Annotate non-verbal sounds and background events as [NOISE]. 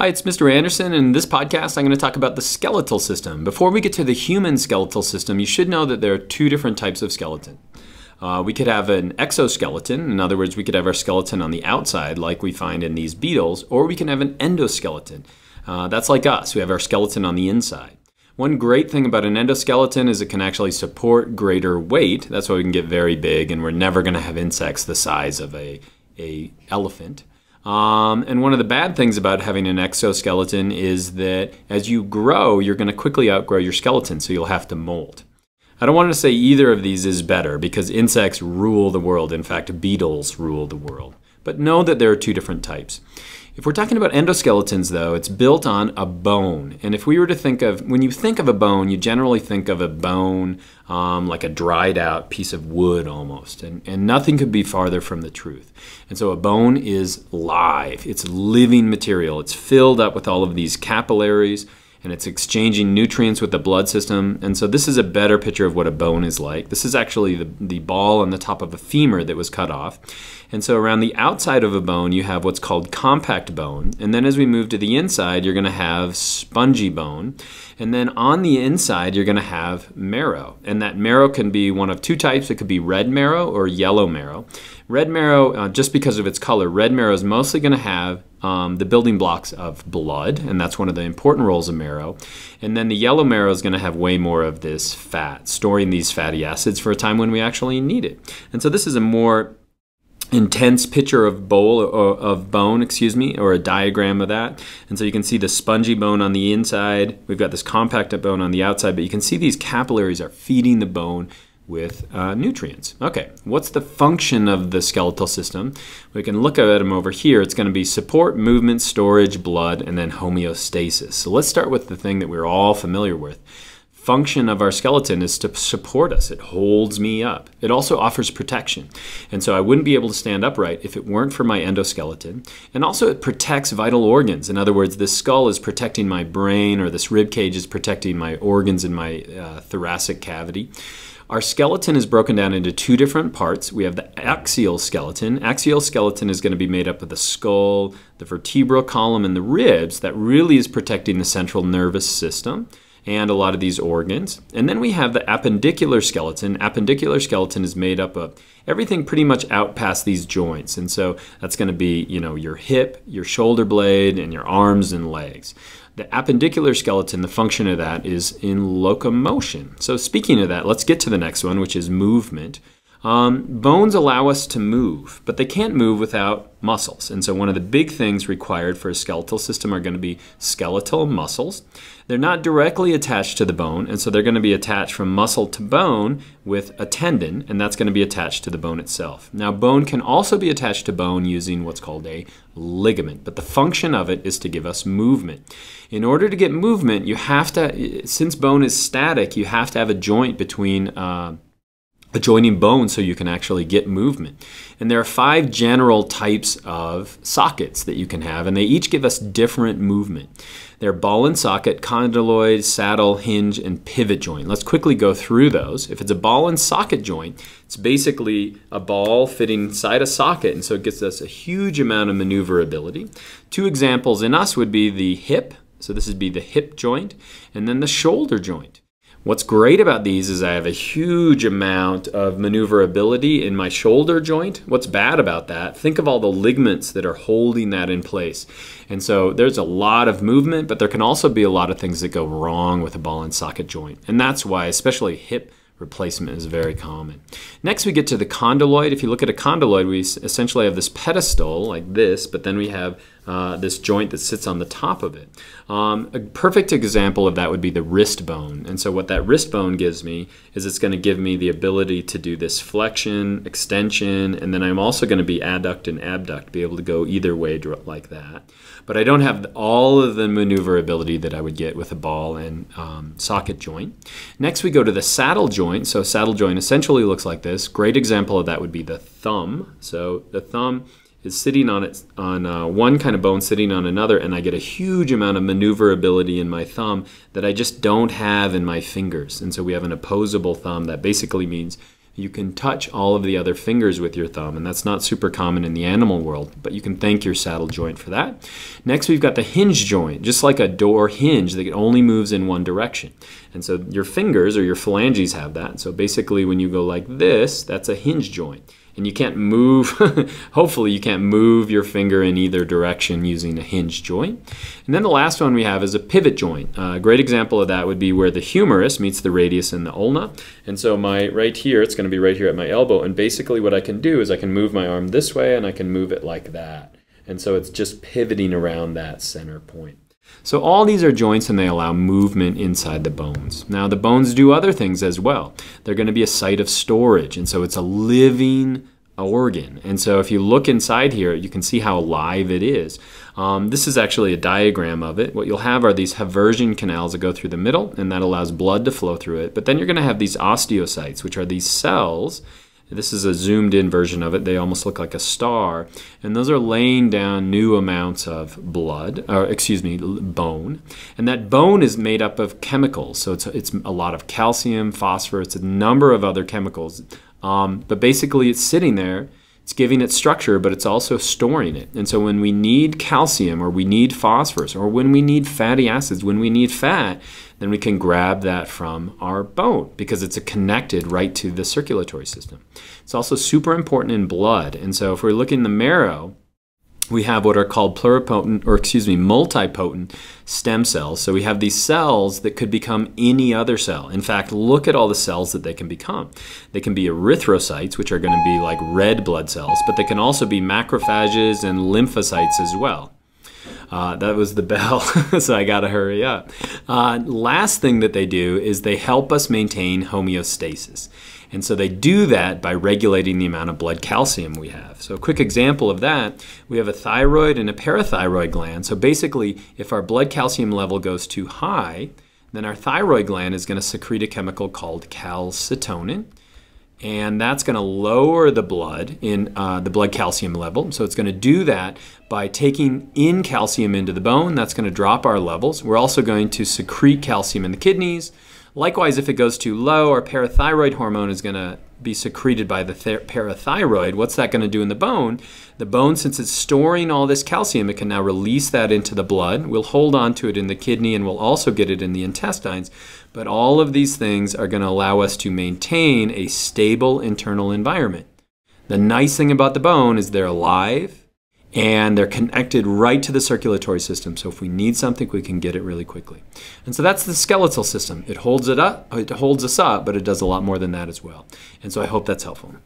Hi, it's Mr. Anderson, and in this podcast, I'm going to talk about the skeletal system. Before we get to the human skeletal system, you should know that there are two different types of skeleton. Uh, we could have an exoskeleton, in other words, we could have our skeleton on the outside, like we find in these beetles, or we can have an endoskeleton. Uh, that's like us, we have our skeleton on the inside. One great thing about an endoskeleton is it can actually support greater weight. That's why we can get very big, and we're never going to have insects the size of a, a elephant. Um, and one of the bad things about having an exoskeleton is that as you grow, you're going to quickly outgrow your skeleton, so you'll have to molt. I don't want to say either of these is better because insects rule the world. In fact, beetles rule the world. But know that there are two different types. If we're talking about endoskeletons, though, it's built on a bone. And if we were to think of, when you think of a bone, you generally think of a bone um, like a dried out piece of wood almost. And, and nothing could be farther from the truth. And so a bone is live, it's living material. It's filled up with all of these capillaries, and it's exchanging nutrients with the blood system. And so this is a better picture of what a bone is like. This is actually the, the ball on the top of a femur that was cut off. And so around the outside of a bone, you have what's called compact bone. And then as we move to the inside, you're gonna have spongy bone. And then on the inside, you're gonna have marrow. And that marrow can be one of two types. It could be red marrow or yellow marrow. Red marrow, uh, just because of its color, red marrow is mostly going to have um, the building blocks of blood, and that's one of the important roles of marrow. And then the yellow marrow is going to have way more of this fat, storing these fatty acids for a time when we actually need it. And so this is a more intense picture of bowl or of bone, excuse me, or a diagram of that. And so you can see the spongy bone on the inside. We've got this compact bone on the outside, but you can see these capillaries are feeding the bone with uh, nutrients. Okay, what's the function of the skeletal system? We can look at them over here. It's going to be support, movement, storage, blood, and then homeostasis. So let's start with the thing that we're all familiar with. Function of our skeleton is to support us. It holds me up. It also offers protection. And so I wouldn't be able to stand upright if it weren't for my endoskeleton. And also it protects vital organs. In other words, this skull is protecting my brain or this rib cage is protecting my organs in my uh, thoracic cavity. Our skeleton is broken down into two different parts. We have the axial skeleton. Axial skeleton is going to be made up of the skull, the vertebral column, and the ribs that really is protecting the central nervous system and a lot of these organs. And then we have the appendicular skeleton. Appendicular skeleton is made up of everything pretty much out past these joints. And so that's going to be, you know, your hip, your shoulder blade, and your arms and legs. The appendicular skeleton, the function of that is in locomotion. So speaking of that, let's get to the next one, which is movement. Um, bones allow us to move, but they can't move without muscles. And so, one of the big things required for a skeletal system are going to be skeletal muscles. They're not directly attached to the bone, and so they're going to be attached from muscle to bone with a tendon, and that's going to be attached to the bone itself. Now, bone can also be attached to bone using what's called a ligament, but the function of it is to give us movement. In order to get movement, you have to, since bone is static, you have to have a joint between. Uh, adjoining bones so you can actually get movement. And there are five general types of sockets that you can have, and they each give us different movement. They're ball and socket, condyloid, saddle, hinge, and pivot joint. Let's quickly go through those. If it's a ball and socket joint, it's basically a ball fitting inside a socket, and so it gives us a huge amount of maneuverability. Two examples in us would be the hip, so this would be the hip joint, and then the shoulder joint. What's great about these is I have a huge amount of maneuverability in my shoulder joint. What's bad about that? Think of all the ligaments that are holding that in place. And so there's a lot of movement, but there can also be a lot of things that go wrong with a ball and socket joint. And that's why especially hip replacement is very common. Next we get to the condyloid. If you look at a condyloid, we essentially have this pedestal like this, but then we have uh, this joint that sits on the top of it. Um, a perfect example of that would be the wrist bone. And so what that wrist bone gives me is it's going to give me the ability to do this flexion, extension, and then I'm also going to be adduct and abduct, be able to go either way like that. But I don't have all of the maneuverability that I would get with a ball and um, socket joint. Next we go to the saddle joint. So saddle joint essentially looks like this. Great example of that would be the thumb. So the thumb is sitting on its on uh, one kind of bone sitting on another and I get a huge amount of maneuverability in my thumb that I just don't have in my fingers and so we have an opposable thumb that basically means you can touch all of the other fingers with your thumb and that's not super common in the animal world but you can thank your saddle joint for that next we've got the hinge joint just like a door hinge that only moves in one direction and so your fingers or your phalanges have that so basically when you go like this that's a hinge joint and you can't move, [LAUGHS] hopefully you can't move your finger in either direction using a hinge joint. And then the last one we have is a pivot joint. Uh, a great example of that would be where the humerus meets the radius and the ulna. And so my right here, it's gonna be right here at my elbow. And basically what I can do is I can move my arm this way and I can move it like that. And so it's just pivoting around that center point. So all these are joints and they allow movement inside the bones. Now the bones do other things as well. They're going to be a site of storage and so it's a living organ. And so if you look inside here, you can see how alive it is. Um, this is actually a diagram of it. What you'll have are these Haversian canals that go through the middle and that allows blood to flow through it. But then you're going to have these osteocytes, which are these cells this is a zoomed in version of it. They almost look like a star. And those are laying down new amounts of blood, or excuse me, bone. And that bone is made up of chemicals. So it's, it's a lot of calcium, phosphorus, a number of other chemicals. Um, but basically, it's sitting there. It's giving it structure, but it's also storing it. And so when we need calcium or we need phosphorus or when we need fatty acids, when we need fat, then we can grab that from our bone because it's connected right to the circulatory system. It's also super important in blood. And so if we're looking in the marrow, we have what are called pluripotent, or excuse me, multipotent stem cells. So we have these cells that could become any other cell. In fact, look at all the cells that they can become. They can be erythrocytes, which are going to be like red blood cells, but they can also be macrophages and lymphocytes as well. Uh, that was the [LAUGHS] bell, so I gotta hurry up. Uh, last thing that they do is they help us maintain homeostasis. And so they do that by regulating the amount of blood calcium we have. So, a quick example of that we have a thyroid and a parathyroid gland. So, basically, if our blood calcium level goes too high, then our thyroid gland is going to secrete a chemical called calcitonin and that's going to lower the blood in uh, the blood calcium level. So it's going to do that by taking in calcium into the bone. That's going to drop our levels. We're also going to secrete calcium in the kidneys. Likewise, if it goes too low, our parathyroid hormone is going to be secreted by the parathyroid. What's that going to do in the bone? The bone, since it's storing all this calcium, it can now release that into the blood. We'll hold on to it in the kidney and we'll also get it in the intestines. But all of these things are going to allow us to maintain a stable internal environment. The nice thing about the bone is they're alive, and they're connected right to the circulatory system. So if we need something, we can get it really quickly. And so that's the skeletal system. It holds it up, it holds us up, but it does a lot more than that as well. And so I hope that's helpful.